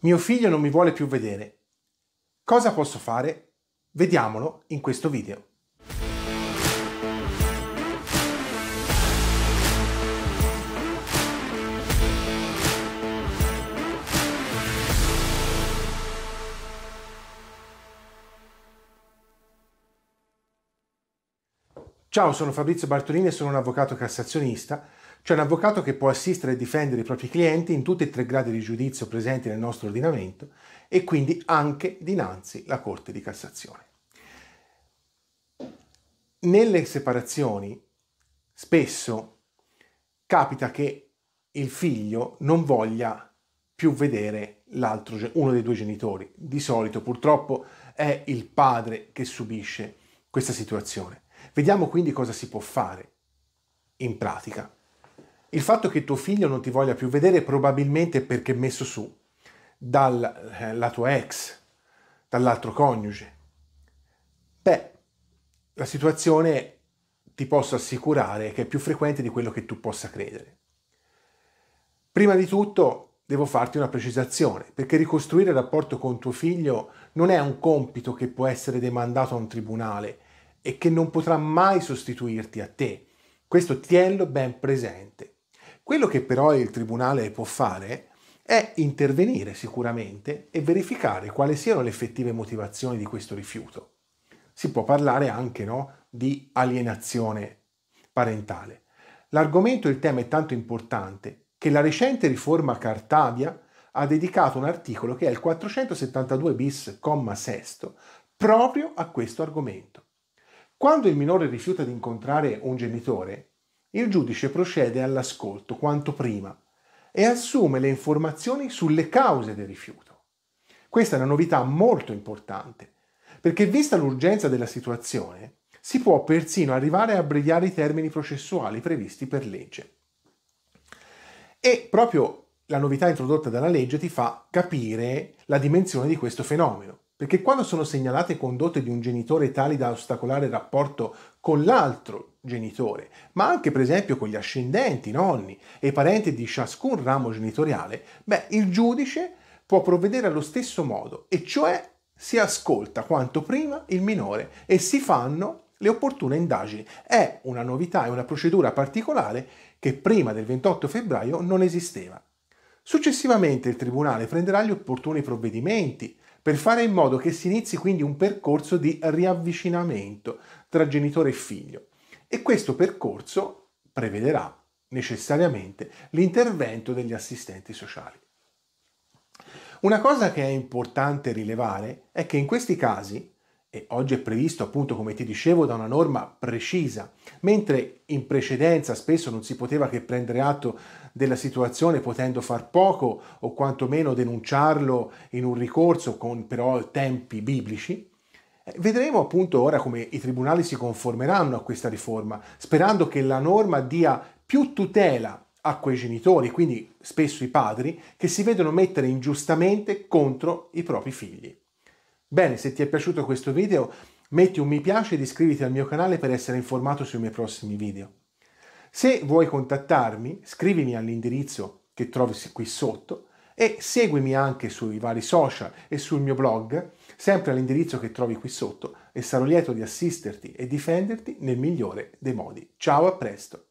Mio figlio non mi vuole più vedere. Cosa posso fare? Vediamolo in questo video. Ciao, sono Fabrizio Bartolini e sono un avvocato cassazionista cioè un avvocato che può assistere e difendere i propri clienti in tutti e tre i gradi di giudizio presenti nel nostro ordinamento e quindi anche dinanzi la Corte di Cassazione. Nelle separazioni spesso capita che il figlio non voglia più vedere uno dei due genitori. Di solito purtroppo è il padre che subisce questa situazione. Vediamo quindi cosa si può fare in pratica. Il fatto che tuo figlio non ti voglia più vedere probabilmente perché è messo su dalla eh, tua ex, dall'altro coniuge. Beh, la situazione ti posso assicurare che è più frequente di quello che tu possa credere. Prima di tutto devo farti una precisazione, perché ricostruire il rapporto con tuo figlio non è un compito che può essere demandato a un tribunale e che non potrà mai sostituirti a te. Questo tienilo ben presente. Quello che però il Tribunale può fare è intervenire sicuramente e verificare quali siano le effettive motivazioni di questo rifiuto. Si può parlare anche no, di alienazione parentale. L'argomento e il tema è tanto importante che la recente riforma Cartabia ha dedicato un articolo che è il 472 bis, comma sesto, proprio a questo argomento. Quando il minore rifiuta di incontrare un genitore, il giudice procede all'ascolto quanto prima e assume le informazioni sulle cause del rifiuto. Questa è una novità molto importante, perché vista l'urgenza della situazione, si può persino arrivare a abbreviare i termini processuali previsti per legge. E proprio la novità introdotta dalla legge ti fa capire la dimensione di questo fenomeno. Perché quando sono segnalate condotte di un genitore tali da ostacolare il rapporto con l'altro genitore, ma anche per esempio con gli ascendenti, nonni e parenti di ciascun ramo genitoriale, beh, il giudice può provvedere allo stesso modo, e cioè si ascolta quanto prima il minore e si fanno le opportune indagini. È una novità, e una procedura particolare che prima del 28 febbraio non esisteva. Successivamente il Tribunale prenderà gli opportuni provvedimenti per fare in modo che si inizi quindi un percorso di riavvicinamento tra genitore e figlio. E questo percorso prevederà necessariamente l'intervento degli assistenti sociali. Una cosa che è importante rilevare è che in questi casi e oggi è previsto appunto come ti dicevo da una norma precisa, mentre in precedenza spesso non si poteva che prendere atto della situazione potendo far poco o quantomeno denunciarlo in un ricorso con però tempi biblici. Eh, vedremo appunto ora come i tribunali si conformeranno a questa riforma, sperando che la norma dia più tutela a quei genitori, quindi spesso i padri, che si vedono mettere ingiustamente contro i propri figli. Bene, se ti è piaciuto questo video, metti un mi piace ed iscriviti al mio canale per essere informato sui miei prossimi video. Se vuoi contattarmi, scrivimi all'indirizzo che trovi qui sotto e seguimi anche sui vari social e sul mio blog, sempre all'indirizzo che trovi qui sotto e sarò lieto di assisterti e difenderti nel migliore dei modi. Ciao, a presto!